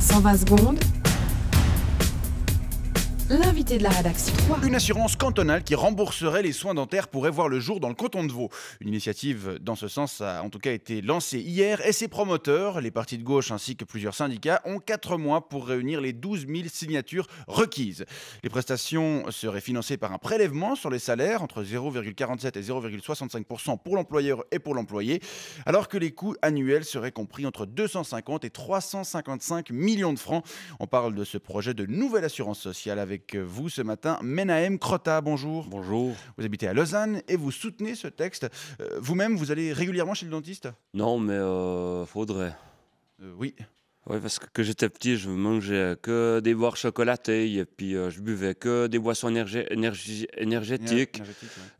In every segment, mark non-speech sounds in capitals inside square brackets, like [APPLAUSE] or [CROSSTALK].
120 secondes l'invité de la rédaction. Une assurance cantonale qui rembourserait les soins dentaires pourrait voir le jour dans le canton de Vaud. Une initiative dans ce sens a en tout cas été lancée hier et ses promoteurs, les partis de gauche ainsi que plusieurs syndicats, ont 4 mois pour réunir les 12 000 signatures requises. Les prestations seraient financées par un prélèvement sur les salaires entre 0,47 et 0,65% pour l'employeur et pour l'employé, alors que les coûts annuels seraient compris entre 250 et 355 millions de francs. On parle de ce projet de nouvelle assurance sociale avec vous ce matin Menahem Crotta. Bonjour. Bonjour. Vous habitez à Lausanne et vous soutenez ce texte. Euh, vous-même, vous allez régulièrement chez le dentiste Non, mais euh, faudrait. Euh, oui. Oui, parce que quand j'étais petit, je mangeais que des boires chocolatées et puis euh, je buvais que des boissons énergétiques.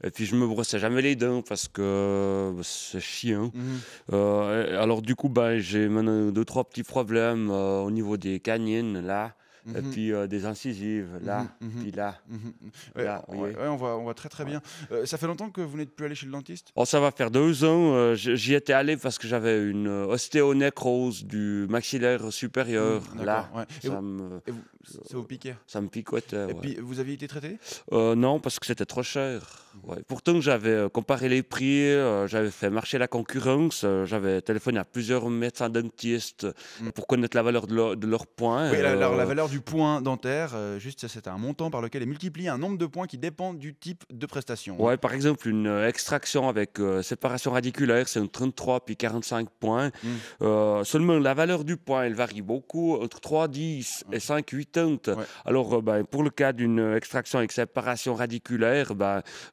Et puis je me brossais jamais les dents parce que bah, c'est chiant. Mhm. alors du coup, bah, j'ai maintenant deux, trois petits problèmes au niveau des canines là. Mmh et euh, puis euh, des incisives, là, puis là. on, on, voit, très très bien. Euh, ça fait longtemps que vous n'êtes plus allé chez le dentiste oh, Ça va faire deux ans. J'y étais allé parce que j'avais une ostéonécrose du maxillaire supérieur, mmh, là. ça, me, vous, ça vous piquait Ça me Et puis, vous aviez été traité Non, parce que c'était trop cher. Mmh. Pourtant, j'avais comparé les prix, j'avais fait marcher la concurrence, j'avais téléphoné à plusieurs médecins dentistes pour connaître la valeur de, leur, leurs points. Oui, la valeur du du point dentaire, euh, juste c'est un montant par lequel est multiplié un nombre de points qui dépend du type de prestation. Ouais, par exemple, une euh, extraction avec euh, séparation radiculaire, c'est 33 puis 45 points. Hmm. seulement la valeur du point, elle varie beaucoup, entre 3, 10 hmm. et 5, 80. Alors, ben, pour le cas d'une extraction avec séparation radiculaire,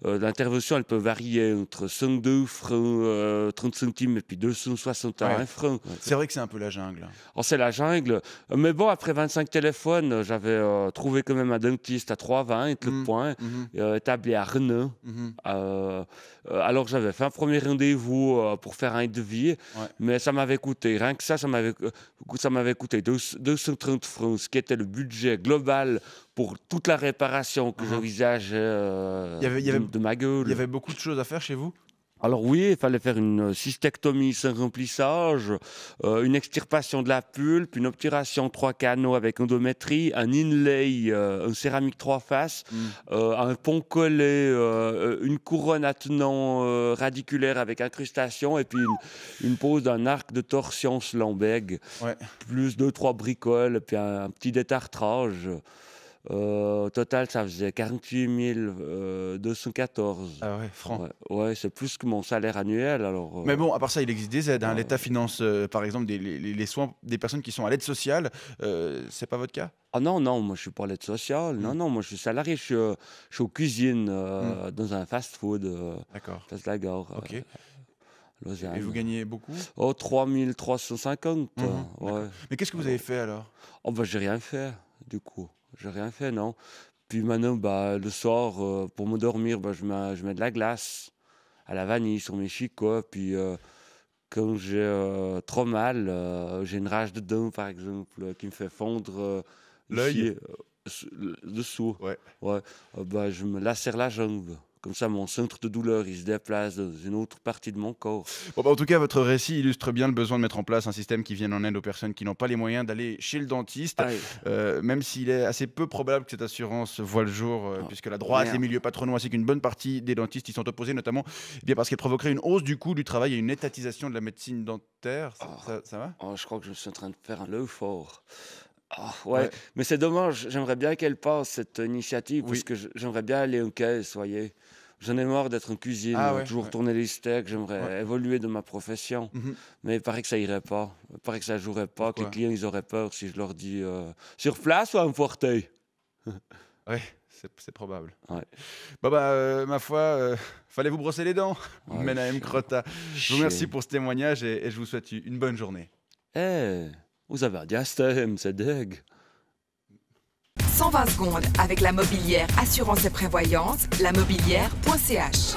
l'intervention, ben, elle peut varier entre 102 francs, 30 centimes et puis 261 francs. C'est vrai que c'est un peu la jungle. Oh, c'est la jungle. Mais bon, après 25 téléphones, euh, j'avais euh, trouvé quand même un dentiste à 3,20 le mhm. point, mhm. Euh, établi à Rennes. Mhm. alors j'avais fait un premier rendez-vous pour faire un devis, mais ça m'avait coûté, rien que ça, ça m'avait, ça m'avait coûté 230 francs, ce qui était le budget global pour toute la réparation que j'envisageais de ma gueule. Il y avait beaucoup de choses à faire chez vous alors oui, il fallait faire une euh, cystectomie sans remplissage, euh, une extirpation de la pulpe, une obturation trois canaux avec endométrie, un inlay, euh, un céramique trois faces, mm. un pont collé, une couronne à tenant radiculaire avec incrustation et puis une, pose d'un arc de torsion slambeg, plus deux trois bricoles, puis un, un petit détartrage au total, ça faisait 48 214. francs. Ouais, c'est plus que mon salaire annuel. Alors, euh, Mais bon, à part ça, il existe des aides. Hein. L'État finance, euh, par exemple, les, soins des personnes qui sont à l'aide sociale. Euh, c'est pas votre cas ah non, non, moi je suis pas à l'aide sociale. Non, hmm. non, moi je suis salarié, je suis, aux cuisines hmm. dans un fast-food. D'accord. Place la gare. Ok. Et vous gagnez beaucoup Oh, 3350. Mmh Mais qu'est-ce que vous avez fait alors Oh, ben j'ai rien fait, du coup j'ai rien fait, non. Puis maintenant, bah, le soir, euh, pour me dormir, bah, je, mets, je mets de la glace à la vanille sur mes chicots. quoi. Puis euh, quand j'ai euh, trop mal, j'ai une rage de dents, par exemple, qui me fait fondre l'œil dessous. Ouais. ouais. bah, je me lacère la jambe. Comme ça, mon centre de douleur, il se déplace dans une autre partie de mon corps. Bah, en tout cas, votre récit illustre bien le besoin de mettre en place un système qui vienne en aide aux personnes qui n'ont pas les moyens d'aller chez le dentiste, ah euh, même s'il est assez peu probable que cette assurance voit le jour, euh, ah, puisque la droite, merde. les milieux patronaux ainsi qu'une bonne partie des dentistes y sont opposés, notamment eh bien parce qu'elle provoquerait une hausse du coût du travail et une étatisation de la médecine dentaire. Ça, oh. va oh, Je crois que je suis en train de faire un le fort. Ah, ouais. mais c'est dommage. J'aimerais bien qu'elle passe cette initiative puisque j'aimerais bien aller en caisse, voyez. J'en ai marre d'être en cuisine, ah toujours tourner les steaks. J'aimerais évoluer de ma profession, mhm. mais il paraît que ça irait pas. Il paraît que ça jouerait pas, que les clients ils auraient peur si je leur dis euh, sur place ou à un Oui, c'est probable. Ouais. Bah bah, euh, ma foi, euh, fallait vous brosser les dents, [LAUGHS] ouais, Menahem Crotta. Je vous remercie pour ce témoignage et, je vous souhaite une bonne journée. Eh. Vous avez un diastème, c'est deg. 120 secondes avec la mobilière Assurance et Prévoyance, la mobilière.ch.